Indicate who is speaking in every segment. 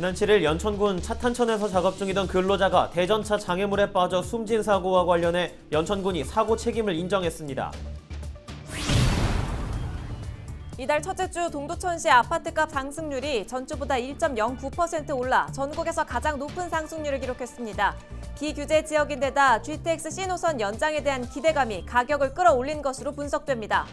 Speaker 1: 지난 7일 연천군 차탄천에서 작업 중이던 그 근로자가 대전차 장애물에 빠져 숨진 사고와 관련해 연천군이 사고 책임을 인정했습니다.
Speaker 2: 이달 첫째 주 동두천시 아파트값 상승률이 전주보다 1.09% 올라 전국에서 가장 높은 상승률을 기록했습니다. 비규제 지역인데다 GTX-C 노선 연장에 대한 기대감이 가격을 끌어올린 것으로 분석됩니다.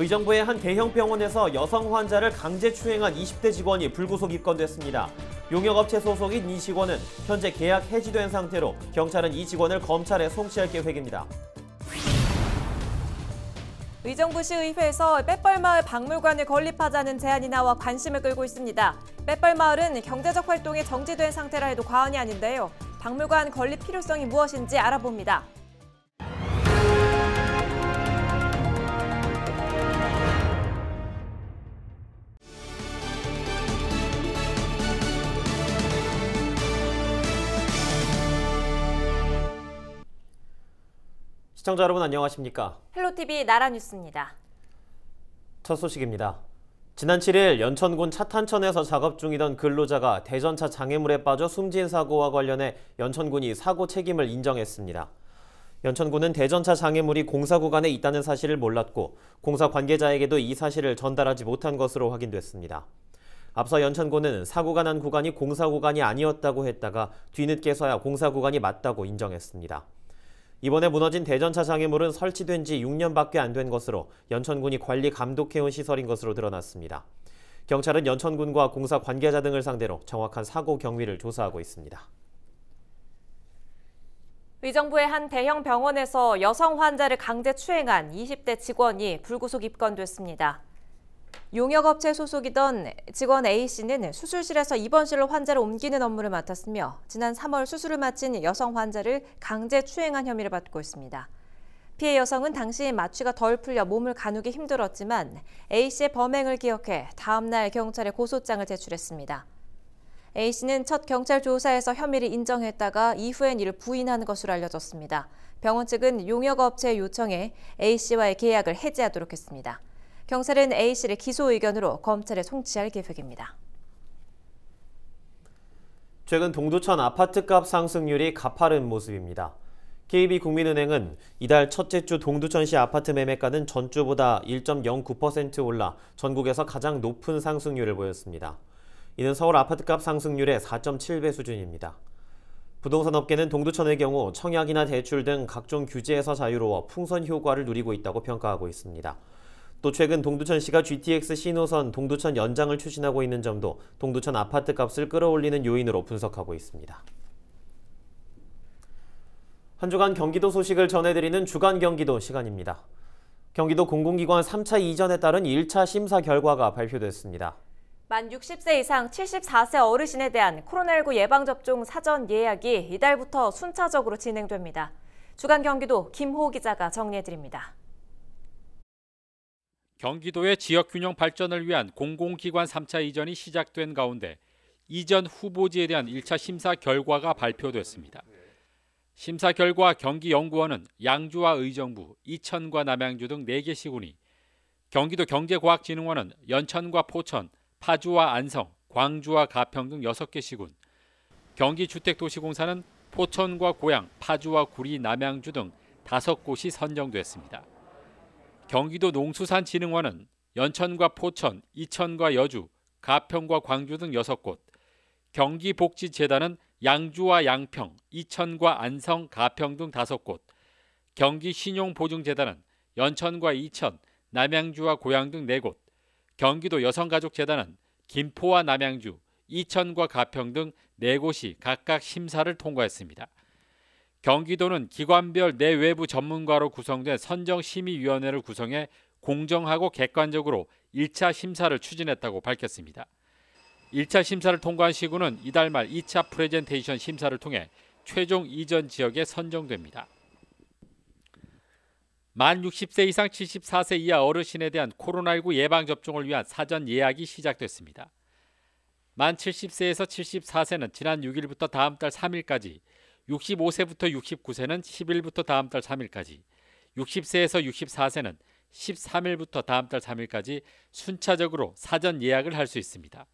Speaker 1: 의정부의 한 대형 병원에서 여성 환자를 강제 추행한 20대 직원이 불구속 입건됐습니다. 용역업체 소속인 이 직원은 현재 계약 해지된 상태로 경찰은 이 직원을 검찰에 송치할 계획입니다.
Speaker 2: 의정부시의회에서 빼뻘마을 박물관을 건립하자는 제안이 나와 관심을 끌고 있습니다. 빼뻘마을은 경제적 활동이 정지된 상태라 해도 과언이 아닌데요. 박물관 건립 필요성이 무엇인지 알아봅니다.
Speaker 1: 시청자 여러분 안녕하십니까?
Speaker 2: 헬로TV 나라뉴스입니다.
Speaker 1: 첫 소식입니다. 지난 7일 연천군 차탄천에서 작업 중이던 근로자가 대전차 장애물에 빠져 숨진 사고와 관련해 연천군이 사고 책임을 인정했습니다. 연천군은 대전차 장애물이 공사 구간에 있다는 사실을 몰랐고 공사 관계자에게도 이 사실을 전달하지 못한 것으로 확인됐습니다. 앞서 연천군은 사고가 난 구간이 공사 구간이 아니었다고 했다가 뒤늦게서야 공사 구간이 맞다고 인정했습니다. 이번에 무너진 대전차 장애물은 설치된 지 6년밖에 안 된 것으로 연천군이 관리 감독해온 시설인 것으로 드러났습니다. 경찰은 연천군과 공사 관계자 등을 상대로 정확한 사고 경위를 조사하고 있습니다.
Speaker 2: 의정부의 한 대형 병원에서 여성 환자를 강제 추행한 20대 직원이 불구속 입건됐습니다. 용역업체 소속이던 직원 A씨는 수술실에서 입원실로 환자를 옮기는 업무를 맡았으며 지난 3월 수술을 마친 여성 환자를 강제 추행한 혐의를 받고 있습니다. 피해 여성은 당시 마취가 덜 풀려 몸을 가누기 힘들었지만 A씨의 범행을 기억해 다음 날 경찰에 고소장을 제출했습니다. A씨는 첫 경찰 조사에서 혐의를 인정했다가 이후엔 이를 부인한 것으로 알려졌습니다. 병원 측은 용역업체 요청에 A씨와의 계약을 해지하도록 했습니다. 경찰은 A씨를 기소 의견으로 검찰에 송치할 계획입니다.
Speaker 1: 최근 동두천 아파트값 상승률이 가파른 모습입니다. KB국민은행은 이달 첫째 주 동두천시 아파트 매매가는 전주보다 1.09% 올라 전국에서 가장 높은 상승률을 보였습니다. 이는 서울 아파트값 상승률의 4.7배 수준입니다. 부동산 업계는 동두천의 경우 청약이나 대출 등 각종 규제에서 자유로워 풍선 효과를 누리고 있다고 평가하고 있습니다. 또 최근 동두천시가 GTX 신호선 동두천 연장을 추진하고 있는 점도 동두천 아파트 값을 끌어올리는 요인으로 분석하고 있습니다. 한 주간 경기도 소식을 전해드리는 주간 경기도 시간입니다. 경기도 공공기관 3차 이전에 따른 1차 심사 결과가 발표됐습니다.
Speaker 2: 만 60세 이상 74세 어르신에 대한 코로나19 예방접종 사전 예약이 이달부터 순차적으로 진행됩니다. 주간 경기도 김호 기자가 정리해드립니다.
Speaker 3: 경기도의 지역균형 발전을 위한 공공기관 3차 이전이 시작된 가운데 이전 후보지에 대한 1차 심사 결과가 발표됐습니다. 심사 결과 경기연구원은 양주와 의정부, 이천과 남양주 등 4개 시군이 경기도 경제과학진흥원은 연천과 포천, 파주와 안성, 광주와 가평 등 6개 시군, 경기주택도시공사는 포천과 고양, 파주와 구리, 남양주 등 5곳이 선정됐습니다. 경기도 농수산진흥원은 연천과 포천, 이천과 여주, 가평과 광주 등 6곳, 경기복지재단은 양주와 양평, 이천과 안성, 가평 등 5곳, 경기신용보증재단은 연천과 이천, 남양주와 고양 등 4곳, 경기도 여성가족재단은 김포와 남양주, 이천과 가평 등 4곳이 각각 심사를 통과했습니다. 경기도는 기관별 내외부 전문가로 구성된 선정심의위원회를 구성해 공정하고 객관적으로 1차 심사를 추진했다고 밝혔습니다. 1차 심사를 통과한 시군은 이달 말 2차 프레젠테이션 심사를 통해 최종 이전 지역에 선정됩니다. 만 60세 이상 74세 이하 어르신에 대한 코로나19 예방접종을 위한 사전 예약이 시작됐습니다. 만 70세에서 74세는 지난 6일부터 다음 달 3일까지 65세부터 69세는 10일부터 다음 달 3일까지, 60세에서 64세는 13일부터 다음 달 3일까지 순차적으로 사전 예약을 할 수 있습니다.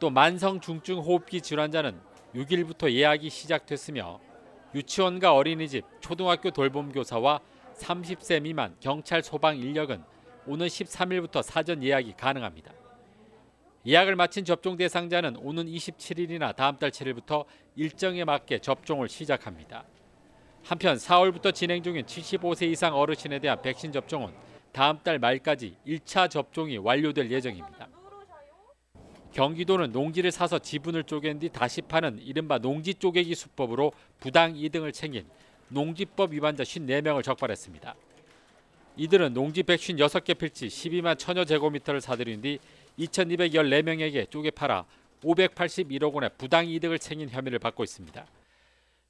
Speaker 3: 또 만성 중증 호흡기 질환자는 6일부터 예약이 시작됐으며 유치원과 어린이집, 초등학교 돌봄 교사와 30세 미만 경찰 소방 인력은 오는 13일부터 사전 예약이 가능합니다. 예약을 마친 접종 대상자는 오는 27일이나 다음 달 7일부터 일정에 맞게 접종을 시작합니다. 한편 4월부터 진행 중인 75세 이상 어르신에 대한 백신 접종은 다음 달 말까지 1차 접종이 완료될 예정입니다. 경기도는 농지를 사서 지분을 쪼갠 뒤 다시 파는 이른바 농지 쪼개기 수법으로 부당 이득을 챙긴 농지법 위반자 54명을 적발했습니다. 이들은 농지 156개 필지 12만 천여 제곱미터를 사들인 뒤 2,214명에게 쪼개 팔아 581억 원의 부당 이득을 챙긴 혐의를 받고 있습니다.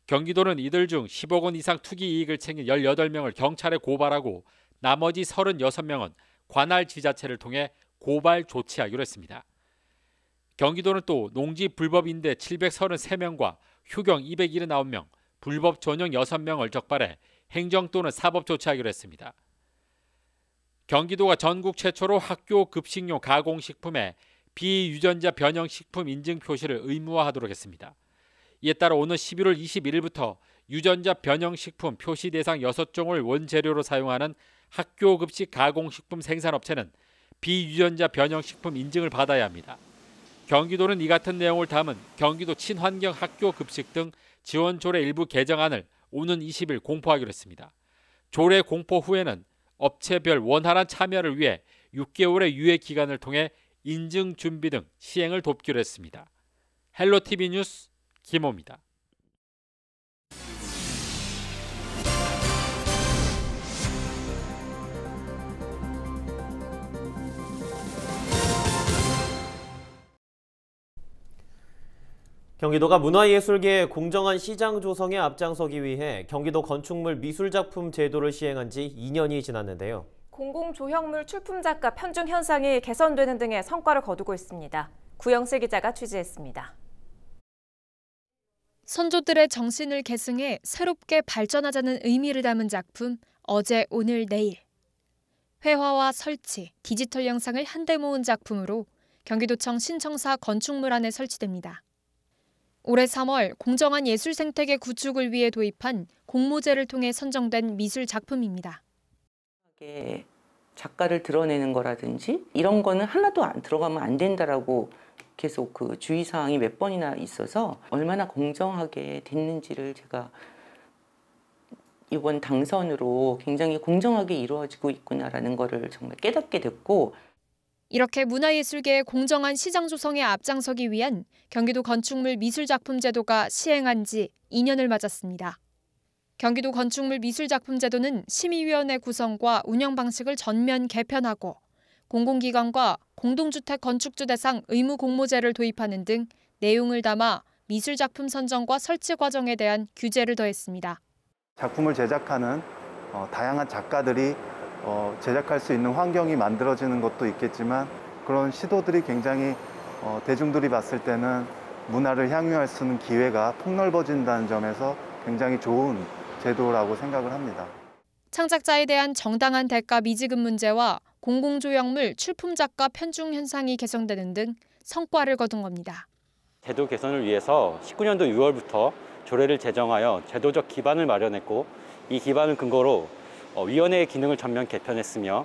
Speaker 3: 경기도는 이들 중 10억 원 이상 투기 이익을 챙긴 18명을 경찰에 고발하고 나머지 36명은 관할 지자체를 통해 고발 조치하기로 했습니다. 경기도는 또 농지 불법 임대 733명과 효경 279명, 불법 전용 6명을 적발해 행정 또는 사법 조치하기로 했습니다. 경기도가 전국 최초로 학교 급식용 가공식품에 비유전자 변형 식품 인증 표시를 의무화하도록 했습니다. 이에 따라 오는 11월 21일부터 유전자 변형 식품 표시 대상 6종을 원재료로 사용하는 학교 급식 가공식품 생산업체는 비유전자 변형 식품 인증을 받아야 합니다. 경기도는 이 같은 내용을 담은 경기도 친환경 학교 급식 등 지원 조례 일부 개정안을 오는 20일 공포하기로 했습니다. 조례 공포 후에는 업체별 원활한 참여를 위해 6개월의 유예 기간을 통해 인증 준비 등 시행을 돕기로 했습니다. 헬로TV 뉴스 김호입니다.
Speaker 1: 경기도가 문화예술계의 공정한 시장 조성에 앞장서기 위해 경기도 건축물 미술작품 제도를 시행한 지 2년이 지났는데요.
Speaker 2: 공공조형물 출품작가 편중 현상이 개선되는 등의 성과를 거두고 있습니다. 구영세 기자가 취재했습니다.
Speaker 4: 선조들의 정신을 계승해 새롭게 발전하자는 의미를 담은 작품 어제 오늘 내일 회화와 설치, 디지털 영상을 한데 모은 작품으로 경기도청 신청사 건축물 안에 설치됩니다. 올해 3월 공정한 예술 생태계 구축을 위해 도입한 공모제를 통해 선정된 미술 작품입니다.
Speaker 5: 작가를 드러내는 거라든지 이런 거는 하나도 안 들어가면 안 된다라고 계속 그 주의 사항이 몇 번이나 있어서 얼마나 공정하게 됐는지를 제가 이번 당선으로 굉장히 공정하게 이루어지고 있구나라는 거를 정말 깨닫게 됐고
Speaker 4: 이렇게 문화예술계의 공정한 시장 조성에 앞장서기 위한 경기도 건축물 미술작품 제도가 시행한 지 2년을 맞았습니다. 경기도 건축물 미술작품 제도는 심의위원회 구성과 운영 방식을 전면 개편하고 공공기관과 공동주택 건축주 대상 의무 공모제를 도입하는 등 내용을 담아 미술작품 선정과 설치 과정에 대한 규제를 더했습니다.
Speaker 5: 작품을 제작하는 어, 다양한 작가들이 어, 제작할 수 있는 환경이 만들어지는 것도 있겠지만 그런 시도들이 굉장히 어, 대중들이 봤을 때는 문화를 향유할 수 있는 기회가 폭넓어진다는 점에서 굉장히 좋은 제도라고 생각을 합니다.
Speaker 4: 창작자에 대한 정당한 대가 미지급 문제와 공공조형물 출품 작가 편중 현상이 개선되는 등 성과를 거둔 겁니다.
Speaker 3: 제도 개선을 위해서 19년도 6월부터 조례를 제정하여 제도적 기반을 마련했고 이 기반을 근거로 어, 위원회의 기능을 전면 개편했으며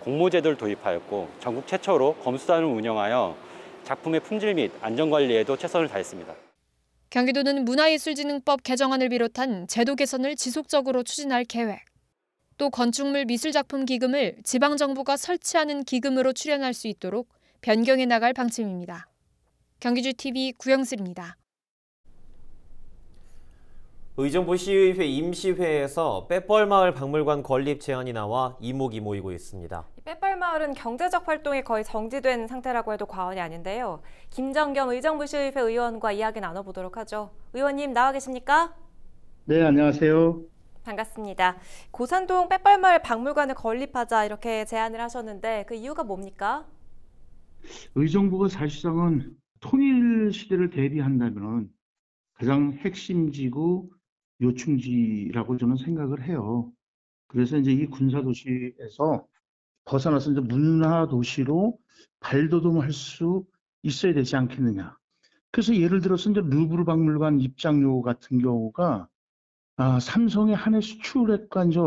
Speaker 3: 공모제도를 도입하였고 전국 최초로 검수단을 운영하여 작품의 품질 및 안전관리에도 최선을 다했습니다.
Speaker 4: 경기도는 문화예술진흥법 개정안을 비롯한 제도 개선을 지속적으로 추진할 계획. 또 건축물 미술작품 기금을 지방정부가 설치하는 기금으로 출연할 수 있도록 변경해 나갈 방침입니다. 경기주TV 구영슬입니다.
Speaker 1: 의정부 시의회 임시회에서 빼뻘마을 박물관 건립 제안이 나와 이목이 모이고 있습니다.
Speaker 2: 빼뻘마을은 경제적 활동이 거의 정지된 상태라고 해도 과언이 아닌데요. 김정겸 의정부 시의회 의원과 이야기 나눠보도록 하죠. 의원님 나와 계십니까?
Speaker 5: 네, 안녕하세요.
Speaker 2: 반갑습니다. 고산동 빼뻘마을 박물관을 건립하자 이렇게 제안을 하셨는데 그 이유가 뭡니까?
Speaker 5: 의정부가 사실상은 통일 시대를 대비한다면 가장 핵심지구 요충지라고 저는 생각을 해요. 그래서 이제 이 군사도시에서 벗어나서 이제 문화도시로 발돋움할 수 있어야 되지 않겠느냐. 그래서 예를 들어서 이제 루브르 박물관 입장료 같은 경우가 아, 삼성의 한 해 수출액과 이제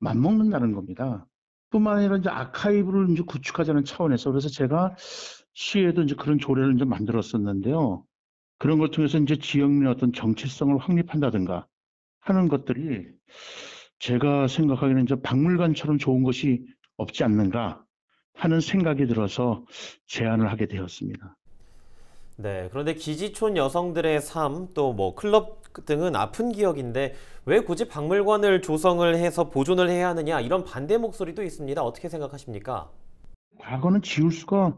Speaker 5: 맞먹는다는 겁니다. 뿐만 아니라 이제 아카이브를 이제 구축하자는 차원에서 그래서 제가 시에도 이제 그런 조례를 이제 만들었었는데요. 그런 걸 통해서 이제 지역 내 어떤 정체성을 확립한다든가 하는 것들이 제가 생각하기에는 저 박물관처럼 좋은 것이 없지 않는가 하는 생각이 들어서 제안을 하게 되었습니다. 네,
Speaker 1: 그런데 기지촌 여성들의 삶, 또 뭐 클럽 등은 아픈 기억인데 왜 굳이 박물관을 조성을 해서 보존을 해야 하느냐 이런 반대 목소리도 있습니다. 어떻게 생각하십니까?
Speaker 5: 과거는 지울 수가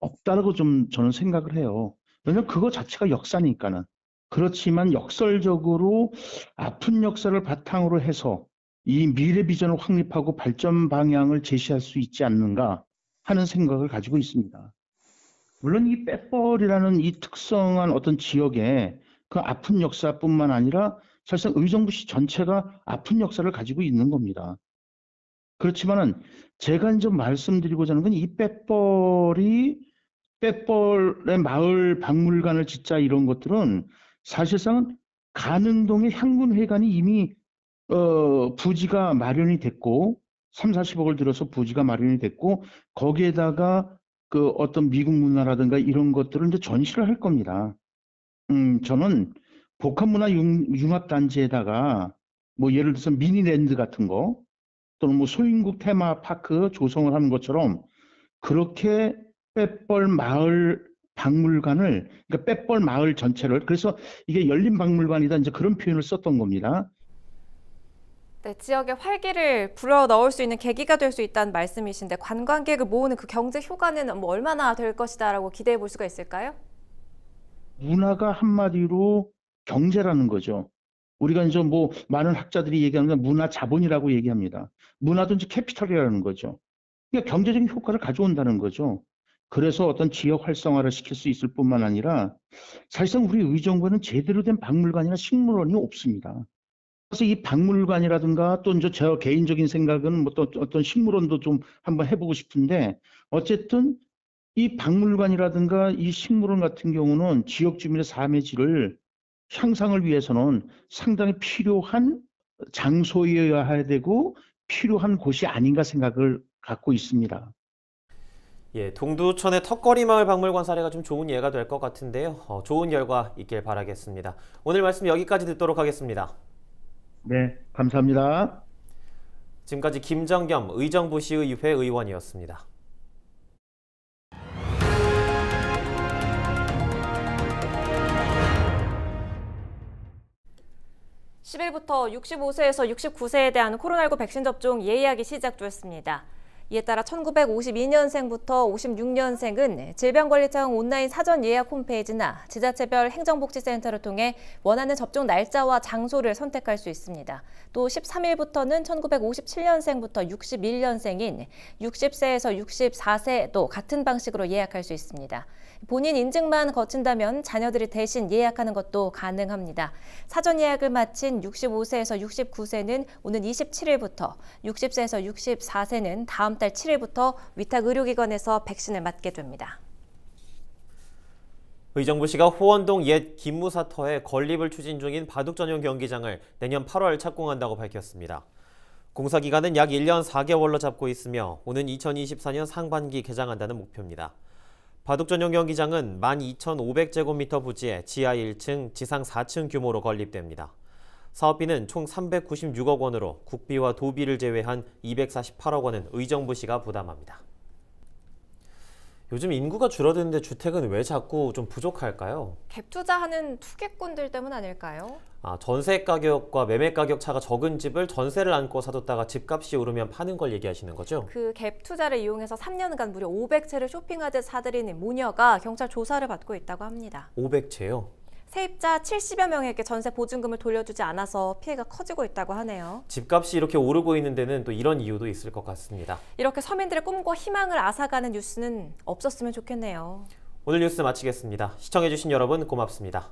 Speaker 5: 없다라고 좀 저는 생각을 해요. 왜냐면 그거 자체가 역사니까는. 그렇지만 역설적으로 아픈 역사를 바탕으로 해서 이 미래 비전을 확립하고 발전 방향을 제시할 수 있지 않는가 하는 생각을 가지고 있습니다. 물론 이 빼뻘이라는 이 특성한 어떤 지역에 그 아픈 역사뿐만 아니라 사실상 의정부시 전체가 아픈 역사를 가지고 있는 겁니다. 그렇지만은 제가 이제 말씀드리고자 하는 건이 빼뻘이 빼벌의 마을 박물관을 짓자 이런 것들은 사실상은 가능동의 향군회관이 이미 어, 부지가 마련이 됐고 3, 40억을 들어서 부지가 마련이 됐고 거기에다가 그 어떤 미국 문화라든가 이런 것들을 이제 전시를 할 겁니다. 음, 저는 복합문화 융합단지에다가 뭐 예를 들어서 미니랜드 같은 거 또는 뭐 소인국 테마파크 조성을 하는 것처럼 그렇게 빼뻘 마을 박물관을 그러니까 빼뻘 마을 전체를 그래서 이게 열린 박물관이다 이제 그런 표현을 썼던 겁니다.
Speaker 2: 네, 지역의 활기를 불어 넣을 수 있는 계기가 될 수 있다는 말씀이신데 관광객을 모으는 그 경제 효과는 뭐 얼마나 될 것이다라고 기대해 볼 수가 있을까요?
Speaker 5: 문화가 한마디로 경제라는 거죠. 우리가 이제 뭐 많은 학자들이 얘기하는 건 문화 자본이라고 얘기합니다. 문화든지 캐피털이라는 거죠. 그러니까 경제적인 효과를 가져온다는 거죠. 그래서 어떤 지역 활성화를 시킬 수 있을 뿐만 아니라 사실상 우리 의정부는 제대로 된 박물관이나 식물원이 없습니다. 그래서 이 박물관이라든가 또제저 개인적인 생각은 뭐또 어떤 식물원도 좀 한번 해보고 싶은데 어쨌든 이 박물관이라든가 이 식물원 같은 경우는 지역 주민의 삶의 질을 향상을 위해서는 상당히 필요한 장소여야 되고 필요한 곳이 아닌가 생각을 갖고 있습니다.
Speaker 1: 예, 동두천의 턱걸이마을 박물관 사례가 좀 좋은 예가 될 것 같은데요. 어, 좋은 결과 있길 바라겠습니다. 오늘 말씀 여기까지 듣도록 하겠습니다.
Speaker 5: 네, 감사합니다.
Speaker 1: 지금까지 김정겸 의정부시의회 의원이었습니다.
Speaker 2: 십일부터 65세에서 69세에 대한 코로나19 백신 접종 예약이 시작됐습니다. 이에 따라 1952년생부터 56년생은 질병관리청 온라인 사전 예약 홈페이지나 지자체별 행정복지센터를 통해 원하는 접종 날짜와 장소를 선택할 수 있습니다. 또 13일부터는 1957년생부터 61년생인 60세에서 64세도 같은 방식으로 예약할 수 있습니다. 본인 인증만 거친다면 자녀들이 대신 예약하는 것도 가능합니다. 사전 예약을 마친 65세에서 69세는 오는 27일부터 60세에서 64세는 다음 달 7일부터 위탁 의료기관에서 백신을 맞게 됩니다.
Speaker 1: 의정부시가 호원동 옛 김무사터에 건립을 추진 중인 바둑 전용 경기장을 내년 8월 착공한다고 밝혔습니다. 공사 기간은 약 1년 4개월로 잡고 있으며 오는 2024년 상반기 개장한다는 목표입니다. 바둑 전용 경기장은 12,500제곱미터 부지에 지하 1층, 지상 4층 규모로 건립됩니다. 사업비는 총 396억 원으로 국비와 도비를 제외한 248억 원은 의정부시가 부담합니다. 요즘 인구가 줄어드는데 주택은 왜 자꾸 좀 부족할까요?
Speaker 2: 갭 투자하는 투기꾼들 때문 아닐까요?
Speaker 1: 아, 전세 가격과 매매 가격 차가 적은 집을 전세를 안고 사뒀다가 집값이 오르면 파는 걸 얘기하시는 거죠?
Speaker 2: 그갭 투자를 이용해서 3년간 무려 500채를 쇼핑하듯 사들이는 모녀가 경찰 조사를 받고 있다고 합니다.
Speaker 1: 500채요?
Speaker 2: 세입자 70여 명에게 전세 보증금을 돌려주지 않아서 피해가 커지고 있다고 하네요.
Speaker 1: 집값이 이렇게 오르고 있는 데는 또 이런 이유도 있을 것 같습니다.
Speaker 2: 이렇게 서민들의 꿈과 희망을 앗아가는 뉴스는 없었으면 좋겠네요.
Speaker 1: 오늘 뉴스 마치겠습니다. 시청해주신 여러분 고맙습니다.